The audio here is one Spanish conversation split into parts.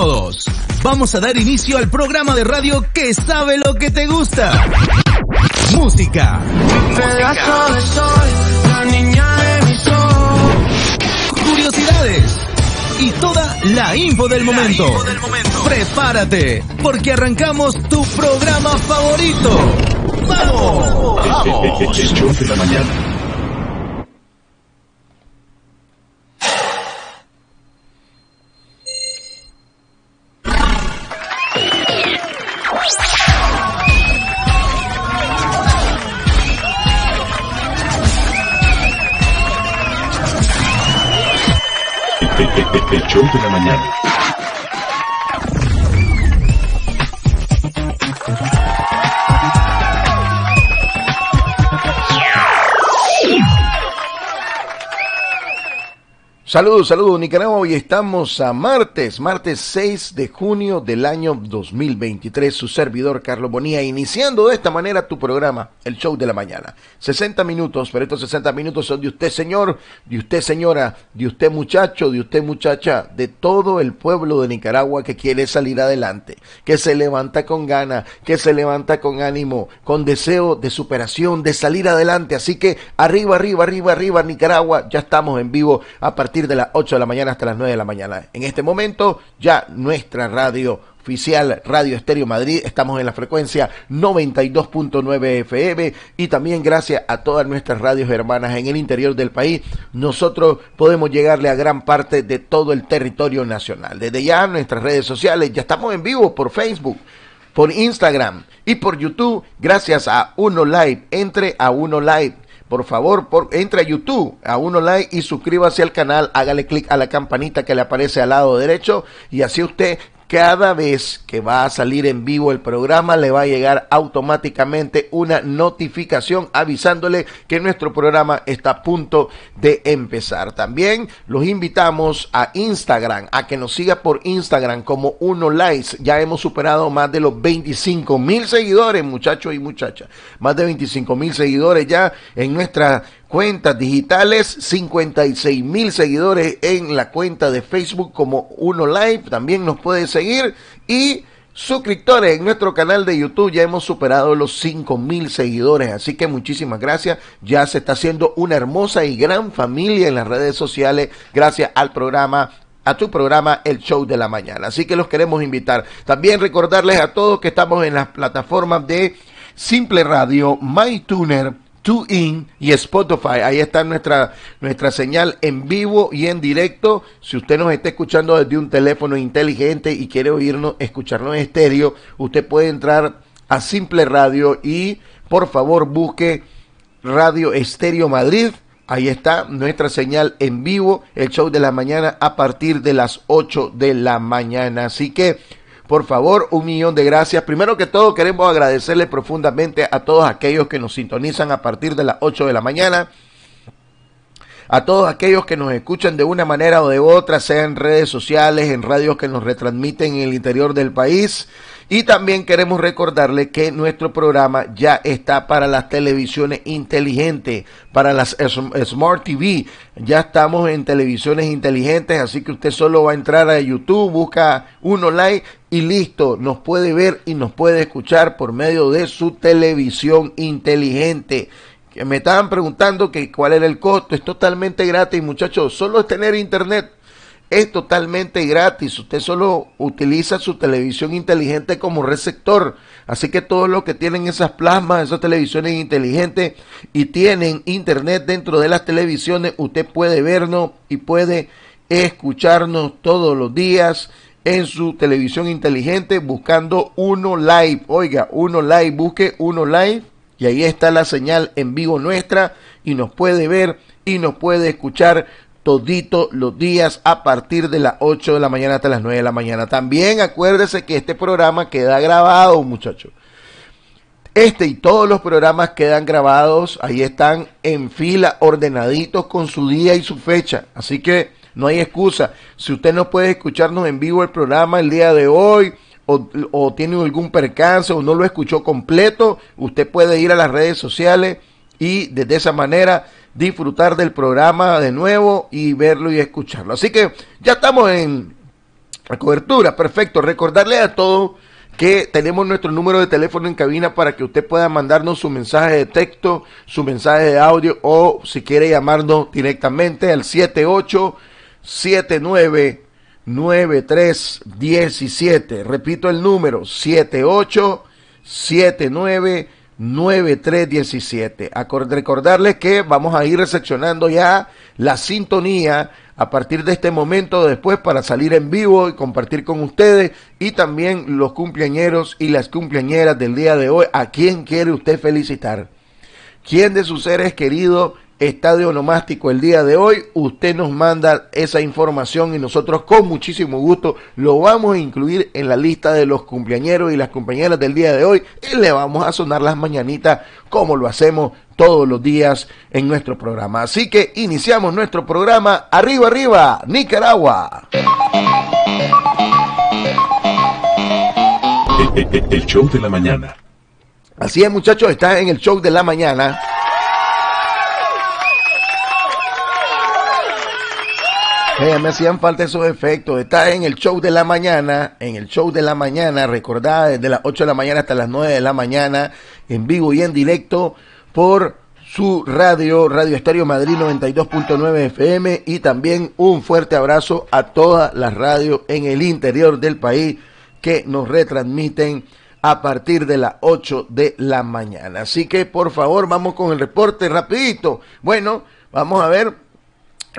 todos. Vamos a dar inicio al programa de radio que sabe lo que te gusta. Música. Curiosidades. Y toda la info del momento. Prepárate, porque arrancamos tu programa favorito. ¡Vamos! ¡Vamos! Saludos, saludos Nicaragua, hoy estamos a martes, martes 6 de junio del año 2023, su servidor Carlos Bonía, iniciando de esta manera tu programa, el show de la mañana. 60 minutos, pero estos 60 minutos son de usted señor, de usted señora, de usted muchacho, de usted muchacha, de todo el pueblo de Nicaragua que quiere salir adelante, que se levanta con gana, que se levanta con ánimo, con deseo de superación, de salir adelante. Así que arriba, arriba, arriba, arriba Nicaragua, ya estamos en vivo a partir de las 8 de la mañana hasta las 9 de la mañana. En este momento ya nuestra radio oficial Radio Estéreo Madrid. Estamos en la frecuencia 92.9 FM y también gracias a todas nuestras radios hermanas en el interior del país, nosotros podemos llegarle a gran parte de todo el territorio nacional. Desde ya nuestras redes sociales, ya estamos en vivo por Facebook, por Instagram y por YouTube, gracias a Uno Live. Entre a Uno Live por favor, por, entre a YouTube, a Uno Like y suscríbase al canal, hágale clic a la campanita que le aparece al lado derecho y así usted cada vez que va a salir en vivo el programa le va a llegar automáticamente una notificación avisándole que nuestro programa está a punto de empezar. También los invitamos a Instagram, a que nos siga por Instagram como Uno Likes. Ya hemos superado más de los 25 mil seguidores, muchachos y muchachas. Más de 25 mil seguidores ya en nuestra cuentas digitales, 56 mil seguidores en la cuenta de Facebook como Uno Live, también nos puede seguir y suscriptores en nuestro canal de YouTube. Ya hemos superado los 5 mil seguidores, así que muchísimas gracias. Ya se está haciendo una hermosa y gran familia en las redes sociales gracias al programa a tu programa El Show de la Mañana. Así que los queremos invitar. También recordarles a todos que estamos en las plataformas de Simple Radio, MyTuner, In y Spotify. Ahí está nuestra, nuestra señal en vivo y en directo. Si usted nos está escuchando desde un teléfono inteligente y quiere oírnos, escucharnos en estéreo, usted puede entrar a Simple Radio y por favor busque Radio Estéreo Madrid. Ahí está nuestra señal en vivo, el show de la mañana a partir de las 8 de la mañana. Así que por favor, un millón de gracias. Primero que todo, queremos agradecerle profundamente a todos aquellos que nos sintonizan a partir de las 8 de la mañana. A todos aquellos que nos escuchan de una manera o de otra, sea en redes sociales, en radios que nos retransmiten en el interior del país. Y también queremos recordarle que nuestro programa ya está para las televisiones inteligentes, para las Smart TV. Ya estamos en televisiones inteligentes, así que usted solo va a entrar a YouTube, busca uno like y listo, nos puede ver y nos puede escuchar por medio de su televisión inteligente. Que me estaban preguntando que cuál era el costo, es totalmente gratis, muchachos, solo es tener internet. Es totalmente gratis, usted solo utiliza su televisión inteligente como receptor. Así que todo lo que tienen esas plasmas, esas televisiones inteligentes y tienen internet dentro de las televisiones, usted puede vernos y puede escucharnos todos los días en su televisión inteligente buscando Uno Live. Oiga, Uno Live, busque Uno Live y ahí está la señal en vivo nuestra y nos puede ver y nos puede escuchar todito los días a partir de las 8 de la mañana hasta las 9 de la mañana. También acuérdese que este programa queda grabado, muchachos. Este y todos los programas quedan grabados, ahí están en fila, ordenaditos con su día y su fecha. Así que no hay excusa. Si usted no puede escucharnos en vivo el programa el día de hoy, o, tiene algún percance o no lo escuchó completo, usted puede ir a las redes sociales y de esa manera disfrutar del programa de nuevo y verlo y escucharlo. Así que ya estamos en la cobertura, perfecto. Recordarle a todos que tenemos nuestro número de teléfono en cabina para que usted pueda mandarnos su mensaje de texto, su mensaje de audio o si quiere llamarnos directamente al 78 diecisiete, Repito el número, 78799317. Acord recordarles que vamos a ir recepcionando ya la sintonía a partir de este momento después para salir en vivo y compartir con ustedes y también los cumpleañeros y las cumpleañeras del día de hoy. ¿A quién quiere usted felicitar? ¿Quién de sus seres queridos Estadio Nomástico el día de hoy. Usted nos manda esa información y nosotros con muchísimo gusto lo vamos a incluir en la lista de los cumpleañeros y las compañeras del día de hoy y le vamos a sonar las mañanitas como lo hacemos todos los días en nuestro programa. Así que iniciamos nuestro programa. Arriba, arriba, Nicaragua. El, show de la mañana. Así es, muchachos, está en el show de la mañana. Eh, me hacían falta esos efectos. Está en el show de la mañana, en el show de la mañana, recordada desde las 8 de la mañana hasta las 9 de la mañana, en vivo y en directo por su radio, Radio Estéreo Madrid 92.9 FM y también un fuerte abrazo a todas las radios en el interior del país que nos retransmiten a partir de las 8 de la mañana. Así que por favor, vamos con el reporte rapidito. Bueno, vamos a ver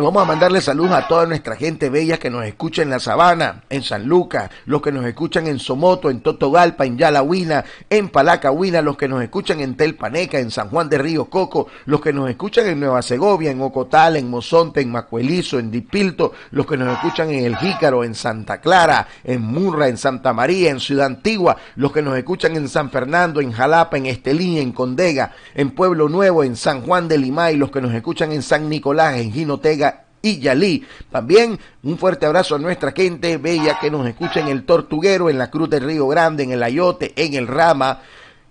Vamos a mandarle saludos a toda nuestra gente bella que nos escucha en La Sabana, en San Lucas, los que nos escuchan en Somoto, en Totogalpa, en Yalahuina, en Palacahuina, los que nos escuchan en Telpaneca, en San Juan de Río Coco, los que nos escuchan en Nueva Segovia, en Ocotal, en Mozonte, en Macuelizo, en Dipilto, los que nos escuchan en El Jícaro, en Santa Clara, en Murra, en Santa María, en Ciudad Antigua, los que nos escuchan en San Fernando, en Jalapa, en Estelín, en Condega, en Pueblo Nuevo, en San Juan de Limay, los que nos escuchan en San Nicolás, en Ginotega, y Yalí. También un fuerte abrazo a nuestra gente bella que nos escucha en el Tortuguero, en la Cruz del Río Grande, en el Ayote, en el Rama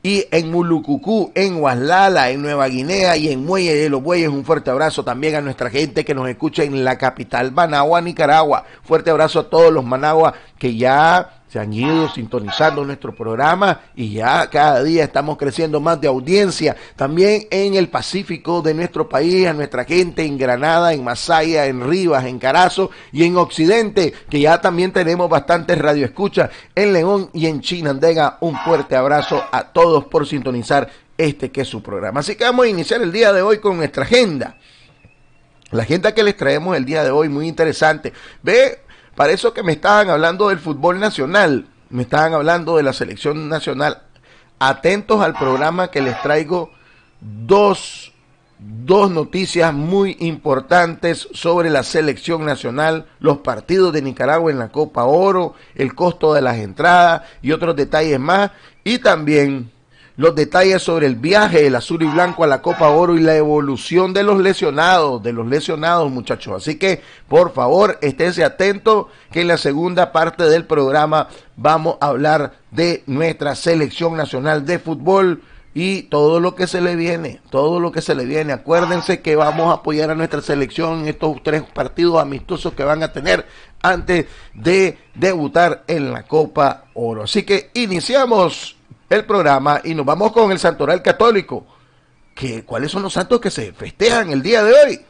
y en Mulucucú, en Huaslala, en Nueva Guinea y en Muelle de los Bueyes. Un fuerte abrazo también a nuestra gente que nos escucha en la capital Managua, Nicaragua. Fuerte abrazo a todos los Managua que ya se han ido sintonizando nuestro programa y ya cada día estamos creciendo más de audiencia. También en el Pacífico de nuestro país, a nuestra gente en Granada, en Masaya, en Rivas, en Carazo y en Occidente, que ya también tenemos bastantes radioescuchas en León y en Chinandega. Un fuerte abrazo a todos por sintonizar este que es su programa. Así que vamos a iniciar el día de hoy con nuestra agenda. La agenda que les traemos el día de hoy, muy interesante. Ve para eso que me estaban hablando del fútbol nacional, me estaban hablando de la selección nacional. Atentos al programa que les traigo dos, dos noticias muy importantes sobre la selección nacional, los partidos de Nicaragua en la Copa Oro, el costo de las entradas y otros detalles más. Y también los detalles sobre el viaje del azul y blanco a la Copa Oro y la evolución de los lesionados, de los lesionados muchachos. Así que por favor esténse atentos que en la segunda parte del programa vamos a hablar de nuestra selección nacional de fútbol y todo lo que se le viene, todo lo que se le viene. Acuérdense que vamos a apoyar a nuestra selección en estos tres partidos amistosos que van a tener antes de debutar en la Copa Oro. Así que iniciamos el programa y nos vamos con el Santoral Católico. Que, ¿Cuáles son los santos que se festejan el día de hoy?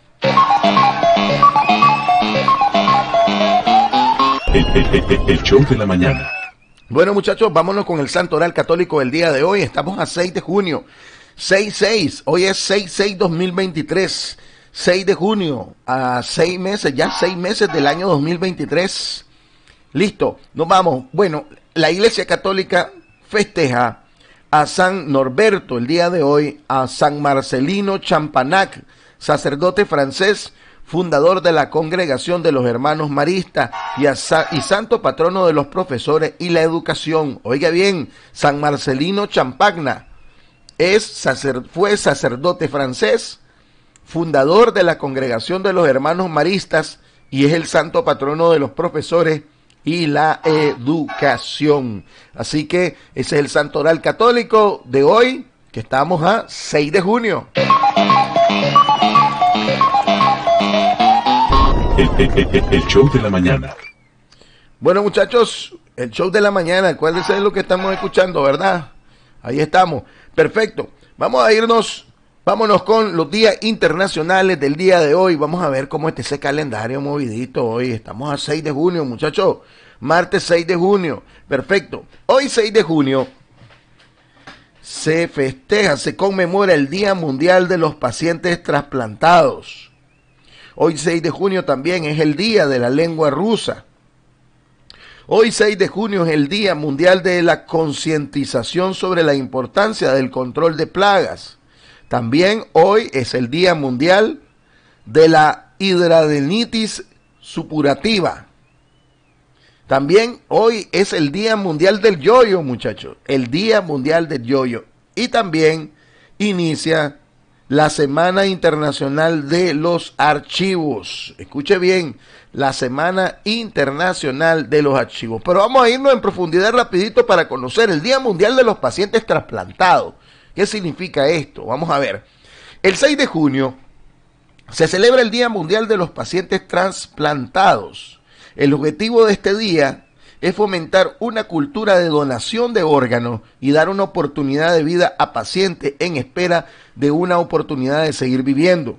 El, el, show de la mañana. Bueno, muchachos, vámonos con el santo oral católico del día de hoy. Estamos a 6 de junio. 6-6. Hoy es 6-6-2023. 6 de junio. A 6 meses, ya 6 meses del año 2023. Listo, nos vamos. Bueno, la Iglesia Católica festeja a San Norberto el día de hoy, a San Marcelino Champanac, sacerdote francés, fundador de la Congregación de los Hermanos Maristas y, y santo patrono de los profesores y la educación. Oiga bien, San Marcelino Champagna es fue sacerdote francés, fundador de la Congregación de los Hermanos Maristas y es el santo patrono de los profesores y la educación. Así que ese es el Santo Oral Católico de hoy, que estamos a 6 de junio. El, show de la mañana. Bueno, muchachos, el show de la mañana, ¿cuál es lo que estamos escuchando, verdad? Ahí estamos. Perfecto. Vamos a irnos Vámonos con los días internacionales del día de hoy. Vamos a ver cómo está ese calendario movidito hoy. Estamos a 6 de junio, muchachos. Martes 6 de junio. Perfecto. Hoy 6 de junio se festeja, se conmemora el Día Mundial de los Pacientes Trasplantados. Hoy 6 de junio también es el Día de la Lengua Rusa. Hoy 6 de junio es el Día Mundial de la Concientización sobre la importancia del control de plagas. También hoy es el Día Mundial de la Hidradenitis Supurativa. También hoy es el Día Mundial del Yoyo, muchachos. El Día Mundial del Yoyo. Y también inicia la Semana Internacional de los Archivos. Escuche bien, la Semana Internacional de los Archivos. Pero vamos a irnos en profundidad rapidito para conocer el Día Mundial de los Pacientes Trasplantados. ¿Qué significa esto? Vamos a ver. El 6 de junio se celebra el Día Mundial de los Pacientes Transplantados. El objetivo de este día es fomentar una cultura de donación de órganos y dar una oportunidad de vida a pacientes en espera de una oportunidad de seguir viviendo.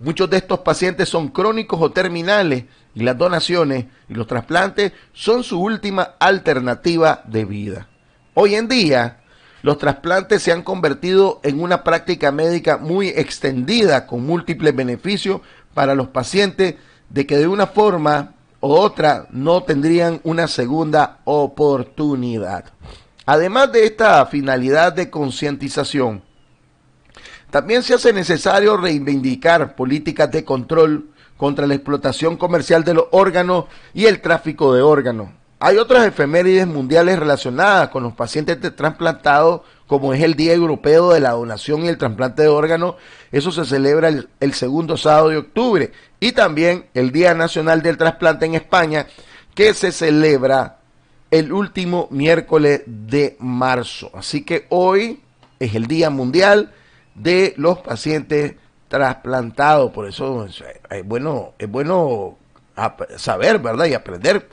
Muchos de estos pacientes son crónicos o terminales y las donaciones y los trasplantes son su última alternativa de vida. Hoy en día, los trasplantes se han convertido en una práctica médica muy extendida con múltiples beneficios para los pacientes de que de una forma u otra no tendrían una segunda oportunidad. Además de esta finalidad de concientización, también se hace necesario reivindicar políticas de control contra la explotación comercial de los órganos y el tráfico de órganos hay otras efemérides mundiales relacionadas con los pacientes trasplantados, como es el Día Europeo de la Donación y el Trasplante de Órganos. Eso se celebra el, segundo sábado de octubre. Y también el Día Nacional del Trasplante en España, que se celebra el último miércoles de marzo. Así que hoy es el Día Mundial de los Pacientes Trasplantados. Por eso es, bueno, es bueno saber, ¿verdad? Y aprender.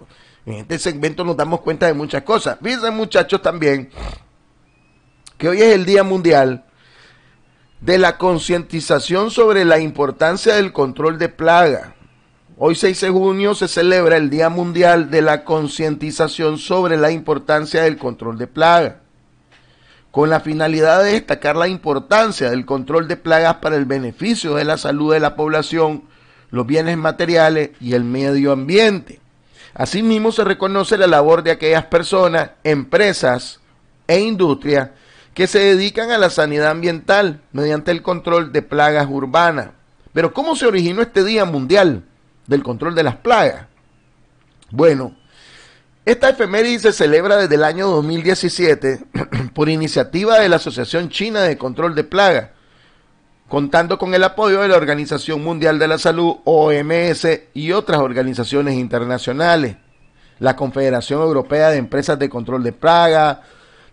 En este segmento nos damos cuenta de muchas cosas. Fíjense muchachos también que hoy es el Día Mundial de la concientización sobre la importancia del control de plagas. Hoy 6 de junio se celebra el Día Mundial de la concientización sobre la importancia del control de plagas, con la finalidad de destacar la importancia del control de plagas para el beneficio de la salud de la población, los bienes materiales y el medio ambiente. Asimismo, se reconoce la labor de aquellas personas, empresas e industrias que se dedican a la sanidad ambiental mediante el control de plagas urbanas. Pero ¿cómo se originó este Día Mundial del Control de las Plagas? Bueno, esta efeméride se celebra desde el año 2017 por iniciativa de la Asociación China de Control de Plagas, contando con el apoyo de la Organización Mundial de la Salud, OMS, y otras organizaciones internacionales, la Confederación Europea de Empresas de Control de Plagas,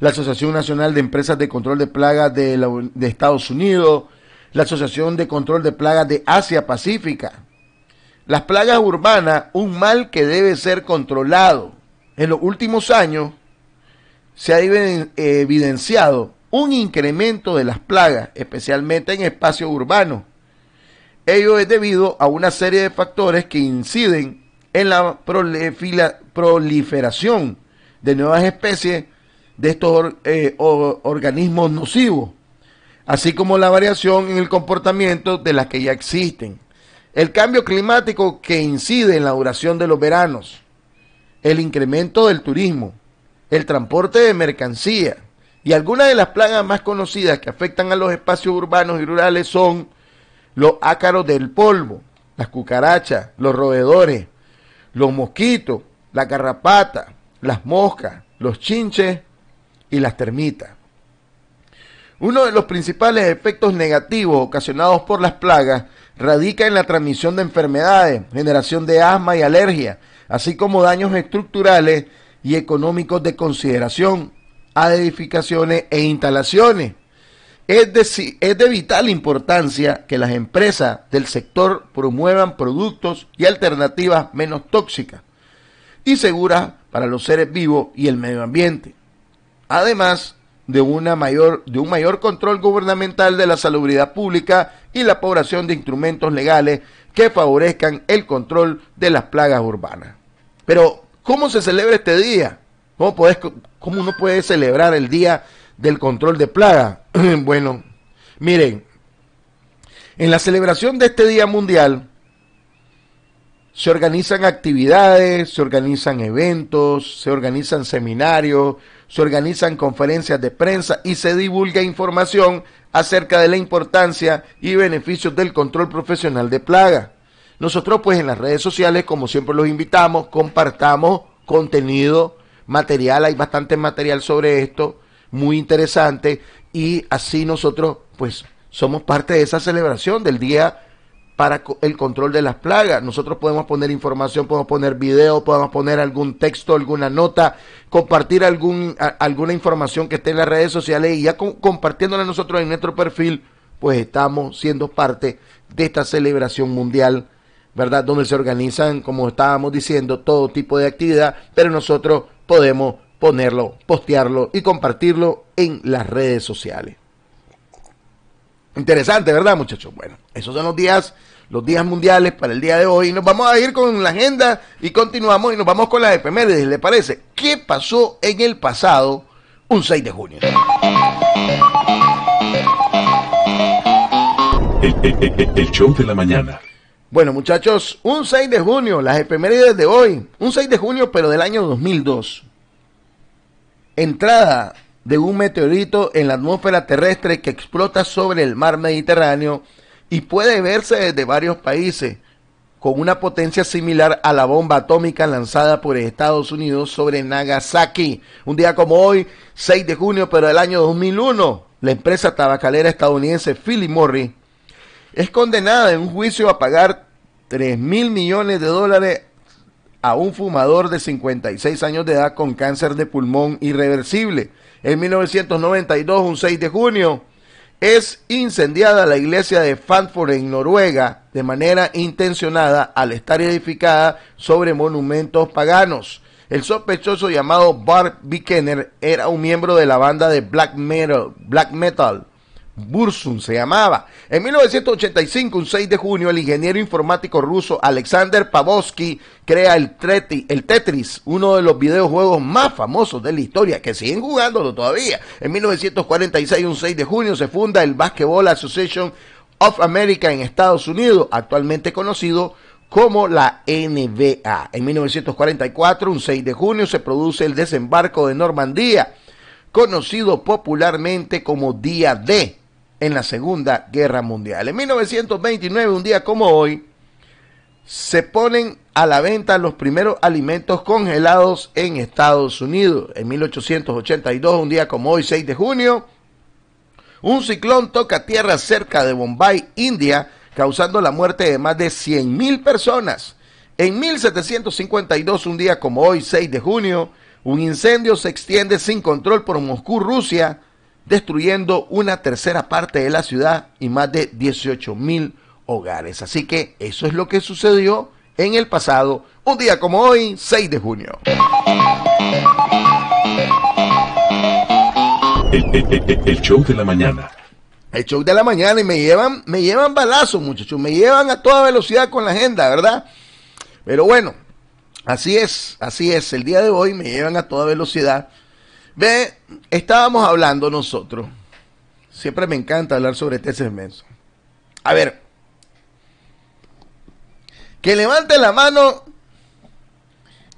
la Asociación Nacional de Empresas de Control de Plagas de, Estados Unidos, la Asociación de Control de Plagas de Asia Pacífica. Las plagas urbanas, un mal que debe ser controlado. En los últimos años se ha eh, evidenciado un incremento de las plagas, especialmente en espacios urbanos. Ello es debido a una serie de factores que inciden en la proliferación de nuevas especies de estos eh, organismos nocivos, así como la variación en el comportamiento de las que ya existen. El cambio climático que incide en la duración de los veranos, el incremento del turismo, el transporte de mercancías, y algunas de las plagas más conocidas que afectan a los espacios urbanos y rurales son los ácaros del polvo, las cucarachas, los roedores, los mosquitos, la carrapata, las moscas, los chinches y las termitas. Uno de los principales efectos negativos ocasionados por las plagas radica en la transmisión de enfermedades, generación de asma y alergia, así como daños estructurales y económicos de consideración a edificaciones e instalaciones. Es de, es de vital importancia que las empresas del sector promuevan productos y alternativas menos tóxicas y seguras para los seres vivos y el medio ambiente. Además, de, una mayor, de, un mayor control gubernamental de la salubridad pública y la población de instrumentos legales que favorezcan el control de las plagas urbanas. Pero, ¿cómo se celebra este día? ¿Cómo, puedes, uno puede celebrar el día del control de plaga? bueno, miren, en la celebración de este Día Mundial se organizan actividades, se organizan eventos, se organizan seminarios, se organizan conferencias de prensa y se divulga información acerca de la importancia y beneficios del control profesional de plaga. Nosotros pues en las redes sociales, como siempre los invitamos, compartamos contenido material, hay bastante material sobre esto, muy interesante, y así nosotros pues somos parte de esa celebración del Día para el control de las plagas. Nosotros podemos poner información, podemos poner video, podemos poner algún texto, alguna nota, compartir algún, alguna información que esté en las redes sociales y ya compartiéndola nosotros en nuestro perfil, pues estamos siendo parte de esta celebración mundial, ¿verdad? Donde se organizan, como estábamos diciendo, todo tipo de actividad, pero nosotros podemos ponerlo, postearlo y compartirlo en las redes sociales. Interesante, ¿verdad, muchachos? Bueno, esos son los días, los días mundiales para el día de hoy. Nos vamos a ir con la agenda y continuamos y nos vamos con las efemérides, ¿le parece? ¿Qué pasó en el pasado un 6 de junio? el show de la mañana. Bueno, muchachos, un 6 de junio, las efemérides de hoy. Un 6 de junio, pero del año 2002. Entrada de un meteorito en la atmósfera terrestre que explota sobre el mar Mediterráneo y puede verse desde varios países, con una potencia similar a la bomba atómica lanzada por Estados Unidos sobre Nagasaki. Un día como hoy, 6 de junio, pero del año 2001, la empresa tabacalera estadounidense Philip Morris es condenada en un juicio a pagar 3 mil millones de dólares a un fumador de 56 años de edad con cáncer de pulmón irreversible. En 1992, un 6 de junio, es incendiada la iglesia de Fanford en Noruega de manera intencionada al estar edificada sobre monumentos paganos. El sospechoso llamado Bart Bikener era un miembro de la banda de black metal, black metal Bursun se llamaba. En 1985, un 6 de junio, el ingeniero informático ruso Alexander Pavosky crea el, Tetris, uno de los videojuegos más famosos de la historia, que siguen jugándolo todavía. En 1946, un 6 de junio, se funda el Basketball Association of America en Estados Unidos, actualmente conocido como la NBA. En 1944, un 6 de junio, se produce el desembarco de Normandía, conocido popularmente como Día D en la Segunda Guerra Mundial. En 1929, un día como hoy, se ponen a la venta los primeros alimentos congelados en Estados Unidos. En 1882, un día como hoy, 6 de junio, un ciclón toca tierra cerca de Bombay, India, causando la muerte de más de 100.000 personas. En 1752, un día como hoy, 6 de junio, un incendio se extiende sin control por Moscú, Rusia, destruyendo una tercera parte de la ciudad y más de 18 mil hogares. Así que eso es lo que sucedió en el pasado, un día como hoy, 6 de junio. El, show de la mañana. El show de la mañana y me llevan, me llevan balazos, muchachos, me llevan a toda velocidad con la agenda, ¿verdad? Pero bueno, así es, así es. El día de hoy me llevan a toda velocidad Ve, estábamos hablando nosotros. Siempre me encanta hablar sobre este segmento. A ver. Que levante la mano.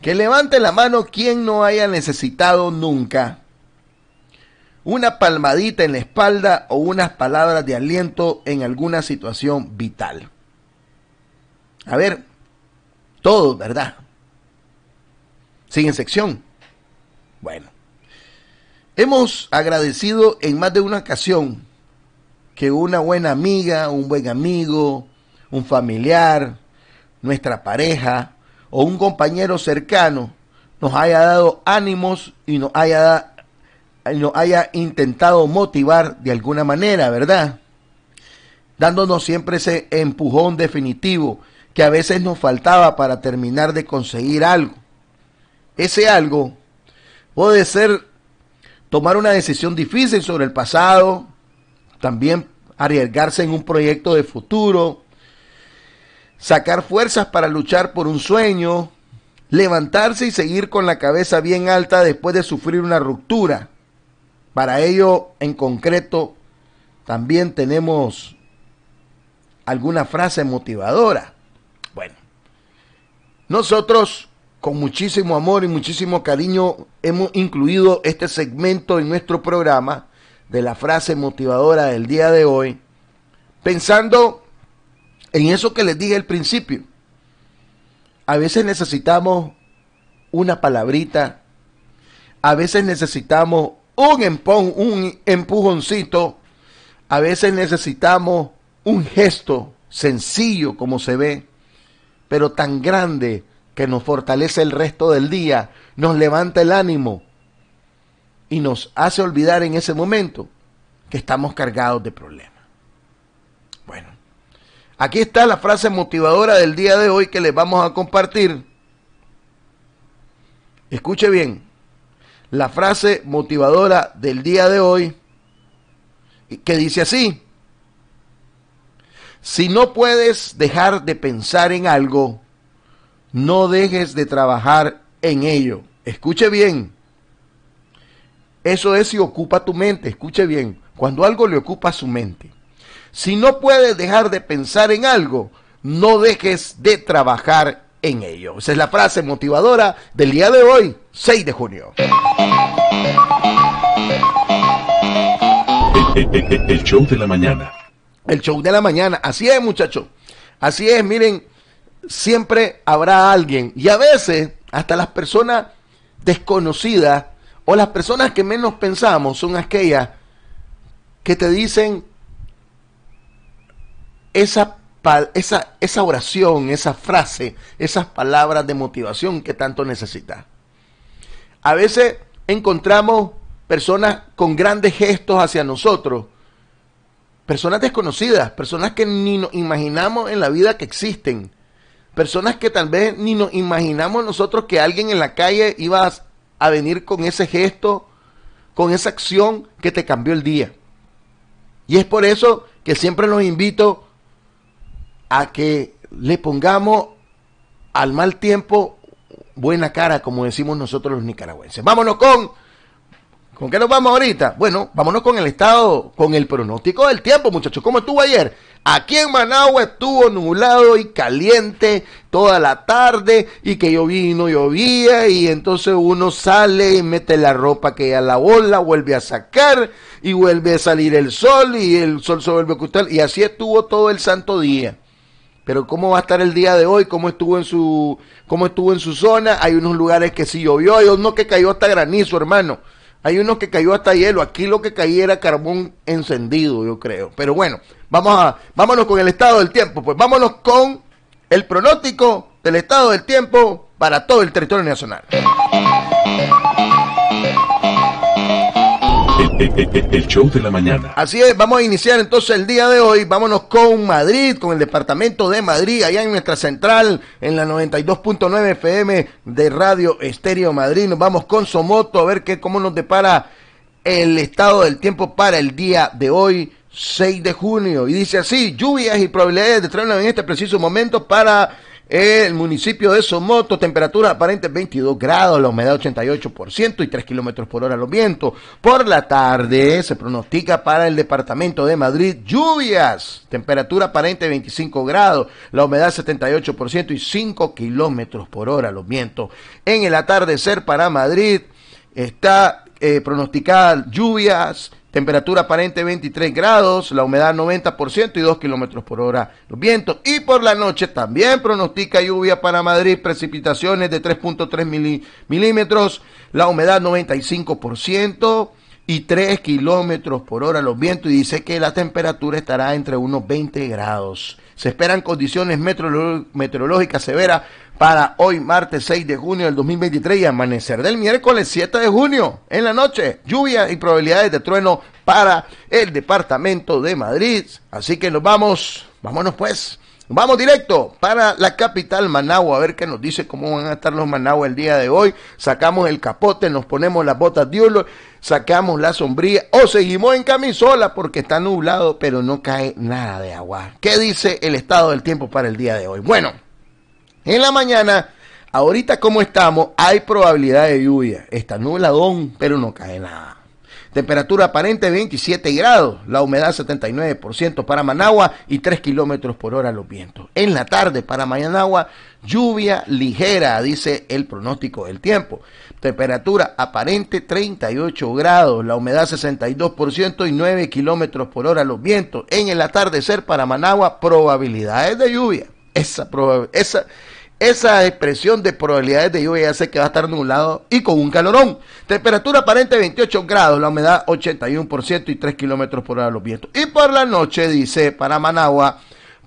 Que levante la mano quien no haya necesitado nunca una palmadita en la espalda o unas palabras de aliento en alguna situación vital. A ver, todo, ¿verdad? Sin sección Bueno, Hemos agradecido en más de una ocasión que una buena amiga, un buen amigo, un familiar, nuestra pareja o un compañero cercano nos haya dado ánimos y nos haya, nos haya intentado motivar de alguna manera, ¿verdad? Dándonos siempre ese empujón definitivo que a veces nos faltaba para terminar de conseguir algo. Ese algo puede ser tomar una decisión difícil sobre el pasado, también arriesgarse en un proyecto de futuro, sacar fuerzas para luchar por un sueño, levantarse y seguir con la cabeza bien alta después de sufrir una ruptura. Para ello, en concreto, también tenemos alguna frase motivadora. Bueno, nosotros con muchísimo amor y muchísimo cariño hemos incluido este segmento en nuestro programa de la frase motivadora del día de hoy, pensando en eso que les dije al principio. A veces necesitamos una palabrita, a veces necesitamos un, un empujoncito, a veces necesitamos un gesto sencillo como se ve, pero tan grande que nos fortalece el resto del día, nos levanta el ánimo y nos hace olvidar en ese momento que estamos cargados de problemas. Bueno, aquí está la frase motivadora del día de hoy que les vamos a compartir. Escuche bien, la frase motivadora del día de hoy que dice así, si no puedes dejar de pensar en algo, no dejes de trabajar en ello. Escuche bien. Eso es si ocupa tu mente. Escuche bien. Cuando algo le ocupa su mente. Si no puedes dejar de pensar en algo, no dejes de trabajar en ello. Esa es la frase motivadora del día de hoy, 6 de junio. El, el show de la mañana. El show de la mañana. Así es, muchachos. Así es, miren siempre habrá alguien. Y a veces, hasta las personas desconocidas o las personas que menos pensamos son aquellas que te dicen esa, oración, esa frase, esas palabras de motivación que tanto necesitas. A veces encontramos personas con grandes gestos hacia nosotros, personas desconocidas, personas que ni nos imaginamos en la vida que existen Personas que tal vez ni nos imaginamos nosotros que alguien en la calle iba a venir con ese gesto, con esa acción que te cambió el día. Y es por eso que siempre los invito a que le pongamos al mal tiempo buena cara, como decimos nosotros los nicaragüenses. Vámonos con... ¿Con qué nos vamos ahorita? Bueno, vámonos con el estado, con el pronóstico del tiempo, muchachos. ¿Cómo estuvo ayer? Aquí en Managua estuvo nublado y caliente toda la tarde y que llovía y no llovía y entonces uno sale y mete la ropa que a la bola, vuelve a sacar y vuelve a salir el sol y el sol se vuelve a ocultar y así estuvo todo el santo día. Pero cómo va a estar el día de hoy, cómo estuvo en su cómo estuvo en su zona, hay unos lugares que sí llovió, hay unos que cayó hasta granizo, hermano. Hay uno que cayó hasta hielo. Aquí lo que caía era carbón encendido, yo creo. Pero bueno, vamos a, vámonos con el estado del tiempo. Pues vámonos con el pronóstico del estado del tiempo para todo el territorio nacional. El, show de la mañana. Así es, vamos a iniciar entonces el día de hoy. Vámonos con Madrid, con el departamento de Madrid, allá en nuestra central, en la 92.9 FM de Radio Estéreo Madrid. Nos vamos con Somoto a ver qué cómo nos depara el estado del tiempo para el día de hoy. 6 de junio y dice así, lluvias y probabilidades de trueno en este preciso momento para el municipio de Somoto, temperatura aparente 22 grados, la humedad 88% y 3 kilómetros por hora los vientos. Por la tarde se pronostica para el departamento de Madrid lluvias, temperatura aparente 25 grados, la humedad 78% y 5 kilómetros por hora los vientos. En el atardecer para Madrid está eh, pronosticada lluvias temperatura aparente 23 grados, la humedad 90% y 2 kilómetros por hora los vientos. Y por la noche también pronostica lluvia para Madrid, precipitaciones de 3.3 milímetros, la humedad 95% y 3 kilómetros por hora los vientos y dice que la temperatura estará entre unos 20 grados. Se esperan condiciones meteorológicas severas para hoy martes 6 de junio del 2023 y amanecer del miércoles 7 de junio en la noche. Lluvia y probabilidades de trueno para el departamento de Madrid. Así que nos vamos, vámonos pues. Vamos directo para la capital Managua a ver qué nos dice cómo van a estar los Managua el día de hoy. Sacamos el capote, nos ponemos las botas de oro, sacamos la sombrilla o seguimos en camisola porque está nublado pero no cae nada de agua. ¿Qué dice el estado del tiempo para el día de hoy? Bueno, en la mañana, ahorita como estamos, hay probabilidad de lluvia. Está nubladón pero no cae nada. Temperatura aparente 27 grados, la humedad 79% para Managua y 3 kilómetros por hora los vientos. En la tarde para Managua, lluvia ligera, dice el pronóstico del tiempo. Temperatura aparente 38 grados, la humedad 62% y 9 kilómetros por hora los vientos. En el atardecer para Managua, probabilidades de lluvia. Esa probabilidad esa expresión de probabilidades de lluvia hace que va a estar nublado y con un calorón. Temperatura aparente 28 grados, la humedad 81% y 3 kilómetros por hora los vientos. Y por la noche, dice, para Managua,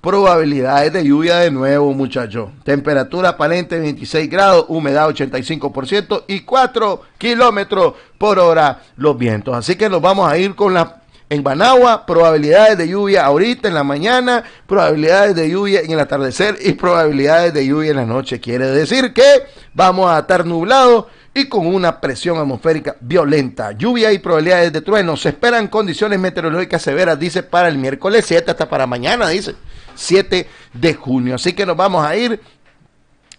probabilidades de lluvia de nuevo, muchachos. Temperatura aparente 26 grados, humedad 85% y 4 kilómetros por hora los vientos. Así que nos vamos a ir con la en Banagua, probabilidades de lluvia ahorita en la mañana, probabilidades de lluvia en el atardecer y probabilidades de lluvia en la noche. Quiere decir que vamos a estar nublados y con una presión atmosférica violenta. Lluvia y probabilidades de truenos. Se esperan condiciones meteorológicas severas, dice, para el miércoles 7 hasta para mañana, dice. 7 de junio. Así que nos vamos a ir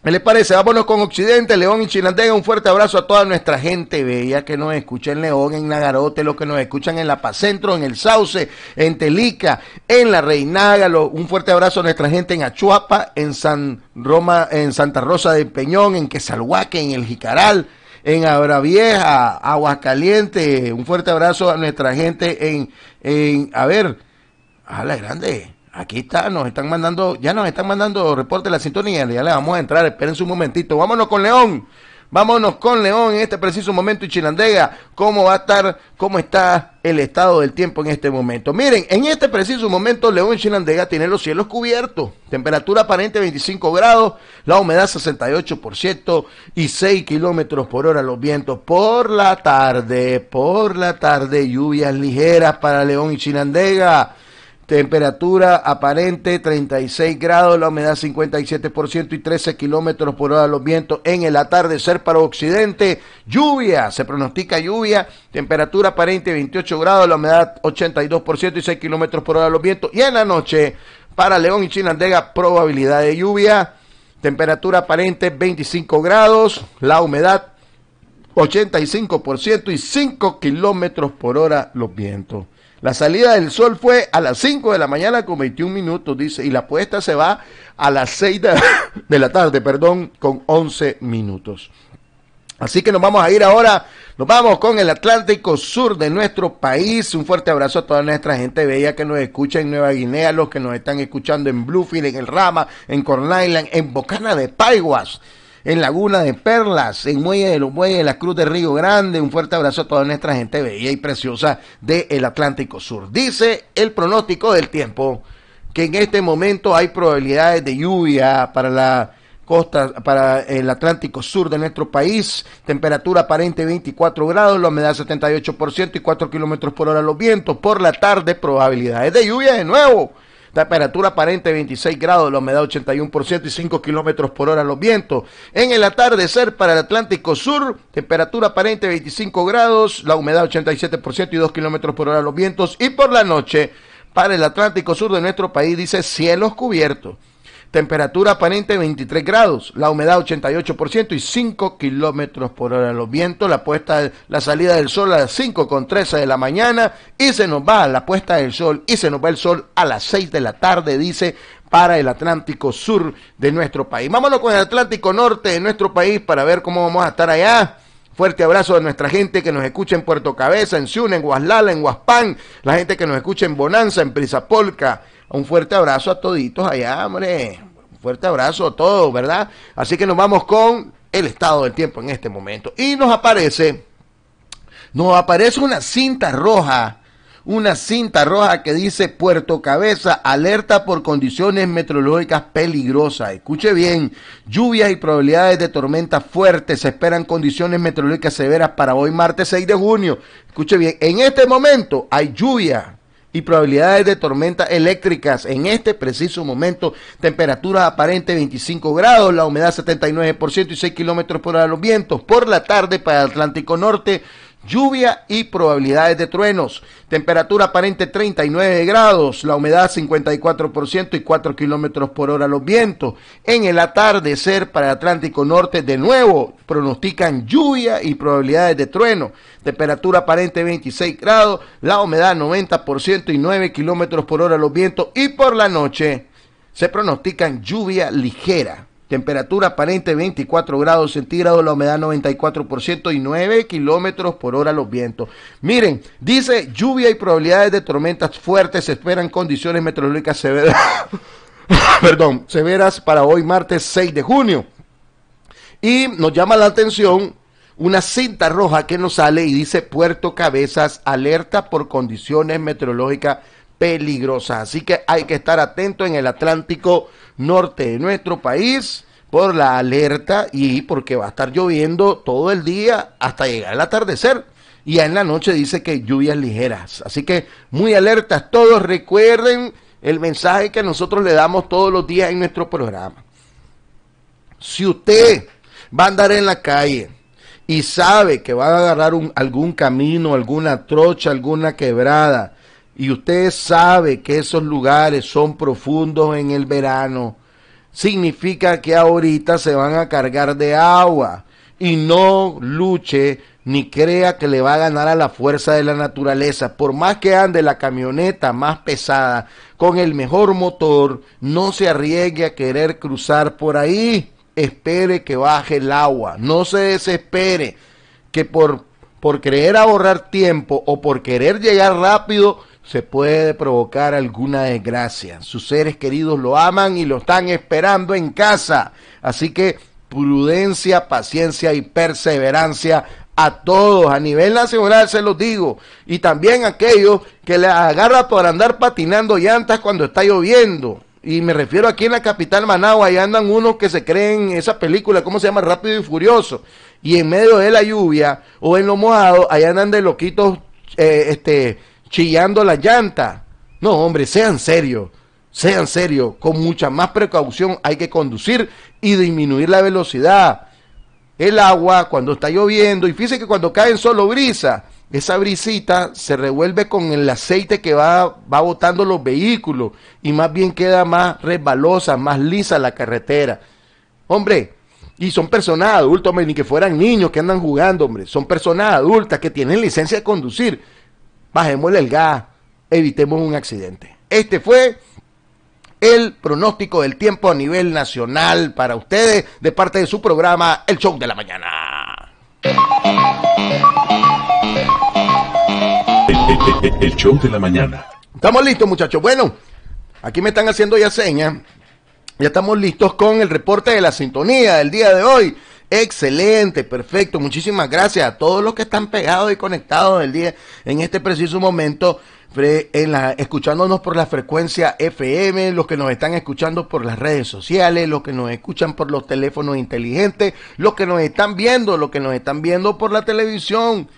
¿Qué les parece? Vámonos con Occidente, León y Chinandega. Un fuerte abrazo a toda nuestra gente bella que nos escucha en León, en Nagarote, los que nos escuchan en La Paz Centro, en El Sauce, en Telica, en La Reinaga. Un fuerte abrazo a nuestra gente en Achuapa, en San Roma, en Santa Rosa de Peñón, en Quesalhuaque, en El Jicaral, en Abravieja, Aguascalientes. Un fuerte abrazo a nuestra gente en, en a ver, a la grande Aquí está, nos están mandando, ya nos están mandando reporte de la sintonía, ya le vamos a entrar, espérense un momentito, vámonos con León, vámonos con León en este preciso momento y Chinandega, cómo va a estar, cómo está el estado del tiempo en este momento. Miren, en este preciso momento León y Chilandega tiene los cielos cubiertos, temperatura aparente 25 grados, la humedad 68% y 6 kilómetros por hora los vientos por la tarde, por la tarde lluvias ligeras para León y Chinandega Temperatura aparente 36 grados, la humedad 57% y 13 kilómetros por hora los vientos en el atardecer para occidente. Lluvia, se pronostica lluvia. Temperatura aparente 28 grados, la humedad 82% y 6 kilómetros por hora los vientos. Y en la noche, para León y Chinandega, probabilidad de lluvia. Temperatura aparente 25 grados, la humedad 85% y 5 kilómetros por hora los vientos. La salida del sol fue a las 5 de la mañana con 21 minutos, dice, y la puesta se va a las 6 de, la tarde, perdón, con 11 minutos. Así que nos vamos a ir ahora, nos vamos con el Atlántico Sur de nuestro país. Un fuerte abrazo a toda nuestra gente bella que nos escucha en Nueva Guinea, los que nos están escuchando en Bluefield, en El Rama, en Corn Island, en Bocana de Paiguas en Laguna de Perlas, en Muelle de los Muelles, la Cruz de Río Grande. Un fuerte abrazo a toda nuestra gente bella y preciosa del Atlántico Sur. Dice el pronóstico del tiempo que en este momento hay probabilidades de lluvia para la costa, para el Atlántico Sur de nuestro país, temperatura aparente 24 grados, la humedad 78% y 4 kilómetros por hora los vientos. Por la tarde, probabilidades de lluvia de nuevo. Temperatura aparente 26 grados, la humedad 81% y 5 kilómetros por hora los vientos. En el atardecer para el Atlántico Sur, temperatura aparente 25 grados, la humedad 87% y 2 kilómetros por hora los vientos. Y por la noche, para el Atlántico Sur de nuestro país, dice cielos cubiertos Temperatura aparente 23 grados, la humedad 88% y 5 kilómetros por hora. Los vientos, la, puesta, la salida del sol a las cinco con 13 de la mañana y se nos va la puesta del sol y se nos va el sol a las 6 de la tarde, dice para el Atlántico Sur de nuestro país. Vámonos con el Atlántico Norte de nuestro país para ver cómo vamos a estar allá. Fuerte abrazo a nuestra gente que nos escucha en Puerto Cabeza, en Ciuna, en Guaslala, en Huaspán, la gente que nos escucha en Bonanza, en Prisapolca, un fuerte abrazo a toditos allá, hombre. Un fuerte abrazo a todos, ¿verdad? Así que nos vamos con el estado del tiempo en este momento. Y nos aparece, nos aparece una cinta roja, una cinta roja que dice Puerto Cabeza, alerta por condiciones meteorológicas peligrosas. Escuche bien, lluvias y probabilidades de tormentas fuertes, se esperan condiciones meteorológicas severas para hoy martes 6 de junio. Escuche bien, en este momento hay lluvia y probabilidades de tormentas eléctricas. En este preciso momento, temperatura aparente 25 grados, la humedad 79% y 6 kilómetros por hora los vientos. Por la tarde para el Atlántico Norte, lluvia y probabilidades de truenos. Temperatura aparente 39 grados, la humedad 54% y 4 kilómetros por hora los vientos. En el atardecer para el Atlántico Norte, de nuevo pronostican lluvia y probabilidades de trueno. Temperatura aparente 26 grados, la humedad 90% y 9 kilómetros por hora los vientos. Y por la noche se pronostican lluvia ligera Temperatura aparente 24 grados centígrados, la humedad 94% y 9 kilómetros por hora los vientos. Miren, dice lluvia y probabilidades de tormentas fuertes. Se esperan condiciones meteorológicas severas, perdón, severas para hoy martes 6 de junio. Y nos llama la atención una cinta roja que nos sale y dice Puerto Cabezas alerta por condiciones meteorológicas peligrosas. Así que hay que estar atento en el Atlántico norte de nuestro país por la alerta y porque va a estar lloviendo todo el día hasta llegar el atardecer. Y en la noche dice que lluvias ligeras. Así que muy alertas todos. Recuerden el mensaje que nosotros le damos todos los días en nuestro programa. Si usted va a andar en la calle y sabe que va a agarrar algún camino, alguna trocha, alguna quebrada, y usted sabe que esos lugares son profundos en el verano. Significa que ahorita se van a cargar de agua. Y no luche ni crea que le va a ganar a la fuerza de la naturaleza. Por más que ande la camioneta más pesada, con el mejor motor, no se arriesgue a querer cruzar por ahí. Espere que baje el agua. No se desespere que por, por creer ahorrar tiempo o por querer llegar rápido se puede provocar alguna desgracia. Sus seres queridos lo aman y lo están esperando en casa. Así que prudencia, paciencia y perseverancia a todos, a nivel nacional se los digo, y también a aquellos que les agarra por andar patinando llantas cuando está lloviendo. Y me refiero aquí en la capital Managua, ahí andan unos que se creen esa película, ¿cómo se llama? Rápido y Furioso. Y en medio de la lluvia o en lo mojado, ahí andan de loquitos, eh, este, chillando la llanta. No, hombre, sean serios, sean serios, con mucha más precaución hay que conducir y disminuir la velocidad. El agua cuando está lloviendo, y fíjense que cuando cae solo brisa, esa brisita se revuelve con el aceite que va, va botando los vehículos y más bien queda más resbalosa, más lisa la carretera. Hombre, y son personas adultas, ni que fueran niños que andan jugando, hombre. Son personas adultas que tienen licencia de conducir bajemos el gas, evitemos un accidente. Este fue el pronóstico del tiempo a nivel nacional para ustedes de parte de su programa El Show de la Mañana. el show de la mañana. Estamos listos, muchachos. Bueno, aquí me están haciendo ya señas. Ya estamos listos con el reporte de la sintonía del día de hoy. Excelente, perfecto. Muchísimas gracias a todos los que están pegados y conectados el día en este preciso momento. escuchándonos por la frecuencia FM, los que nos están escuchando por las redes sociales, los que nos escuchan por los teléfonos inteligentes, los que nos están viendo, los que nos están viendo por la televisión,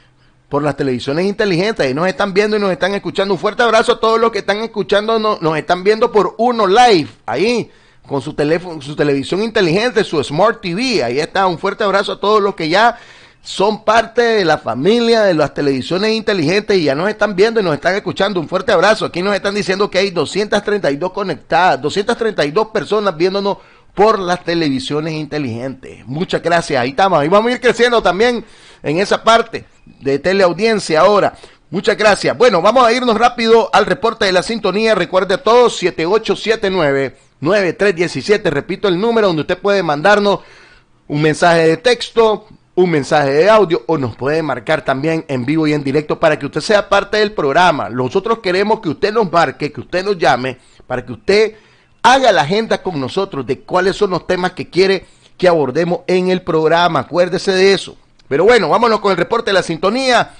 por las televisiones inteligentes. Ahí nos están viendo y nos están escuchando. Un fuerte abrazo a todos los que están escuchando, nos están viendo por Uno Live. Ahí con su teléfono, su televisión inteligente, su Smart TV. Ahí está, un fuerte abrazo a todos los que ya son parte de la familia de las televisiones inteligentes y ya nos están viendo y nos están escuchando. Un fuerte abrazo. Aquí nos están diciendo que hay 232 conectadas, 232 personas viéndonos por las televisiones inteligentes. Muchas gracias. Ahí estamos. y vamos a ir creciendo también en esa parte de teleaudiencia ahora. Muchas gracias. Bueno, vamos a irnos rápido al reporte de la sintonía. Recuerde a todos 7879 9317. Repito el número donde usted puede mandarnos un mensaje de texto, un mensaje de audio o nos puede marcar también en vivo y en directo para que usted sea parte del programa. Nosotros queremos que usted nos marque, que usted nos llame, para que usted haga la agenda con nosotros de cuáles son los temas que quiere que abordemos en el programa. Acuérdese de eso. Pero bueno, vámonos con el reporte de la sintonía.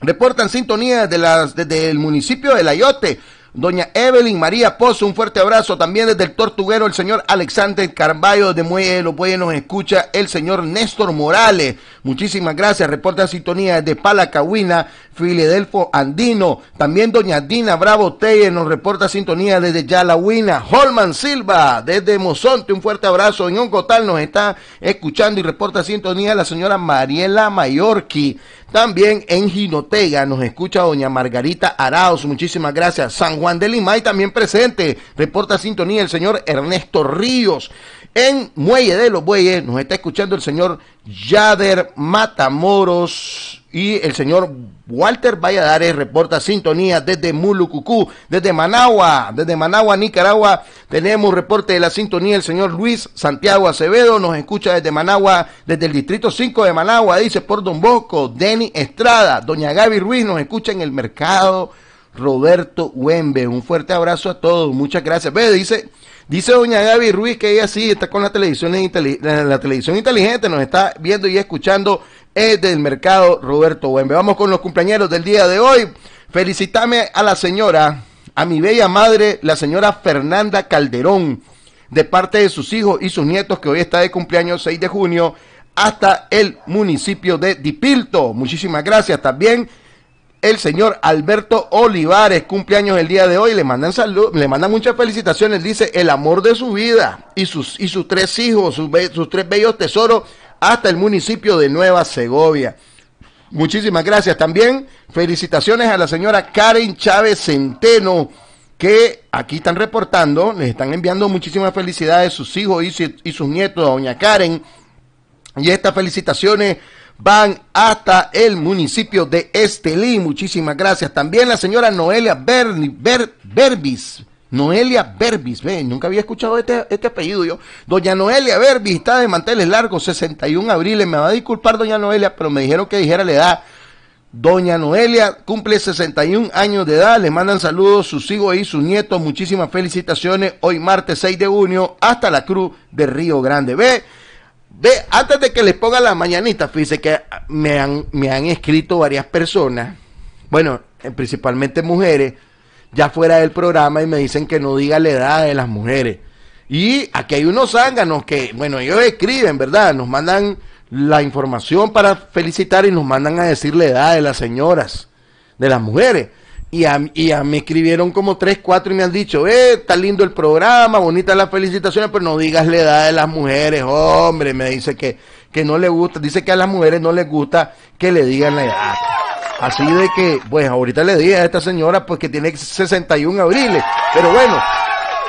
Reportan sintonía de las, desde el municipio de Layote. Doña Evelyn María Pozo, un fuerte abrazo también desde el Tortuguero, el señor Alexander Carballo de Muelle Lo Puede nos escucha el señor Néstor Morales. Muchísimas gracias, reporta sintonía desde Palacahuina, Filadelfo Andino. También doña Dina Bravo Telle nos reporta sintonía desde Yalahuina. Holman Silva desde Mozonte, un fuerte abrazo. En Oncotal nos está escuchando y reporta sintonía la señora Mariela Mayorqui También en Ginotega nos escucha doña Margarita Arauz. Muchísimas gracias. San Juan de también presente. Reporta sintonía el señor Ernesto Ríos. En Muelle de los Bueyes nos está escuchando el señor Yader Matamoros y el señor Walter Valladares reporta sintonía desde Mulucucú, desde Managua, desde Managua, Nicaragua. Tenemos reporte de la sintonía el señor Luis Santiago Acevedo, nos escucha desde Managua, desde el Distrito 5 de Managua, dice por Don Bosco, Denny Estrada, doña Gaby Ruiz nos escucha en el mercado Roberto Huembe. Un fuerte abrazo a todos, muchas gracias. Ve, dice, dice doña Gaby Ruiz que ella sí está con la televisión, la televisión inteligente, nos está viendo y escuchando desde el mercado Roberto Huembe. Vamos con los compañeros del día de hoy. Felicítame a la señora, a mi bella madre, la señora Fernanda Calderón, de parte de sus hijos y sus nietos, que hoy está de cumpleaños 6 de junio, hasta el municipio de Dipilto. Muchísimas gracias. También el señor Alberto Olivares, cumpleaños el día de hoy, le mandan le mandan muchas felicitaciones, dice el amor de su vida y sus, y sus tres hijos, sus, tres bellos tesoros, hasta el municipio de Nueva Segovia. Muchísimas gracias. También felicitaciones a la señora Karen Chávez Centeno, que aquí están reportando, les están enviando muchísimas felicidades sus hijos y, y sus nietos, a doña Karen. Y estas felicitaciones van hasta el municipio de Estelí. Muchísimas gracias. También la señora Noelia Berbis. Noelia Berbis, ve, nunca había escuchado este, este, apellido yo. Doña Noelia Berbis está de manteles largos, 61 abril. Me va a disculpar, doña Noelia, pero me dijeron que dijera la edad. Doña Noelia cumple 61 años de edad. Le mandan saludos sus hijos y sus nietos. Muchísimas felicitaciones. Hoy martes 6 de junio hasta la Cruz de Río Grande. Ve, Ve, antes de que les ponga la mañanita, fíjese que me han, me han escrito varias personas, bueno, principalmente mujeres, ya fuera del programa y me dicen que no diga la edad de las mujeres. Y aquí hay unos zánganos que, bueno, ellos escriben, ¿verdad? Nos mandan la información para felicitar y nos mandan a decir la edad de las señoras, de las mujeres. Y a, y me escribieron como tres, cuatro y me han dicho, eh, está lindo el programa, bonitas las felicitaciones, pero no digas la edad de las mujeres, hombre, me dice que, que no le gusta, dice que a las mujeres no les gusta que le digan la edad. Así de que, pues ahorita le dije a esta señora pues que tiene 61 abril, pero bueno,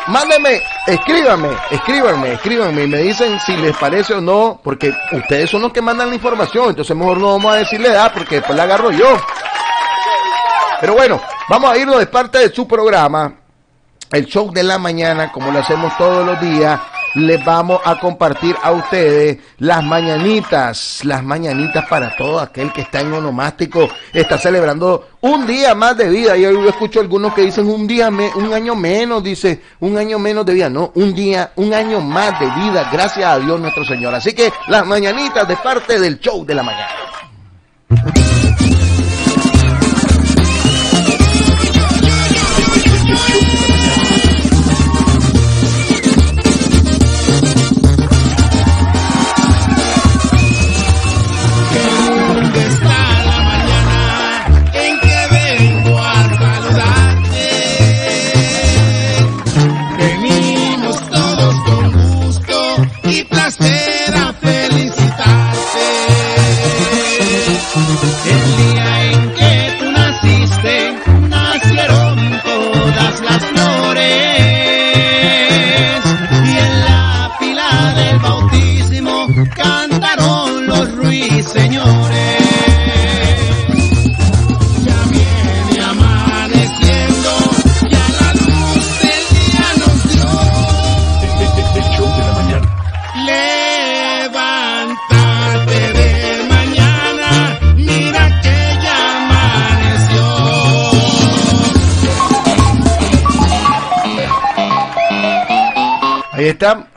mándeme escríbame escríbanme, escríbanme y me dicen si les parece o no, porque ustedes son los que mandan la información, entonces mejor no vamos a decir la edad porque después la agarro yo. Pero bueno, Vamos a irnos de parte de su programa, el show de la mañana, como lo hacemos todos los días. Les vamos a compartir a ustedes las mañanitas, las mañanitas para todo aquel que está en onomástico, está celebrando un día más de vida. Y escucho algunos que dicen un día, me, un año menos, dice, un año menos de vida. No, un día, un año más de vida, gracias a Dios nuestro Señor. Así que las mañanitas de parte del show de la mañana.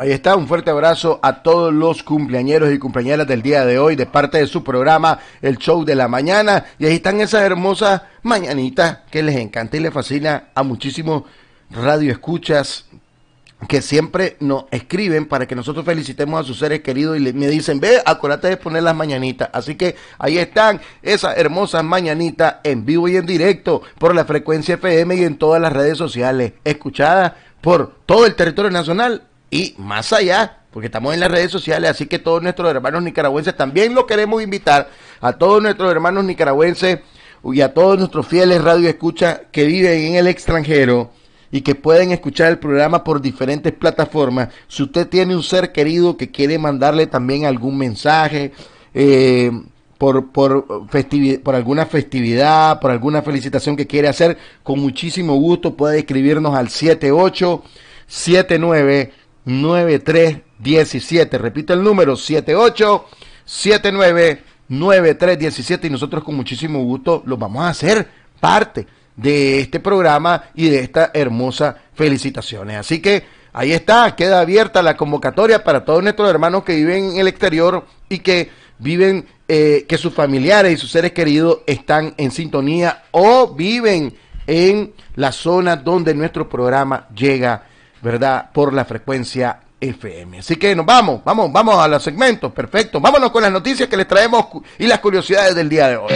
Ahí está, un fuerte abrazo a todos los cumpleañeros y cumpleañeras del día de hoy de parte de su programa El Show de la Mañana. Y ahí están esas hermosas mañanitas que les encanta y les fascina a muchísimos radioescuchas que siempre nos escriben para que nosotros felicitemos a sus seres queridos y me dicen, ve, acuérdate de poner las mañanitas. Así que ahí están esas hermosas mañanitas en vivo y en directo por la frecuencia FM y en todas las redes sociales, escuchadas por todo el territorio nacional y más allá, porque estamos en las redes sociales, así que todos nuestros hermanos nicaragüenses también lo queremos invitar a todos nuestros hermanos nicaragüenses y a todos nuestros fieles radio escucha que viven en el extranjero y que pueden escuchar el programa por diferentes plataformas. Si usted tiene un ser querido que quiere mandarle también algún mensaje, eh, por, por, por alguna festividad, por alguna felicitación que quiere hacer, con muchísimo gusto puede escribirnos al 7879 9317. Repito el número 78799317 y nosotros con muchísimo gusto los vamos a hacer parte de este programa y de esta hermosa felicitaciones. Así que ahí está, queda abierta la convocatoria para todos nuestros hermanos que viven en el exterior y que viven, eh, que sus familiares y sus seres queridos están en sintonía o viven en la zona donde nuestro programa llega ¿verdad? Por la frecuencia FM. Así que nos vamos, vamos, vamos a los segmentos, perfecto. Vámonos con las noticias que les traemos y las curiosidades del día de hoy.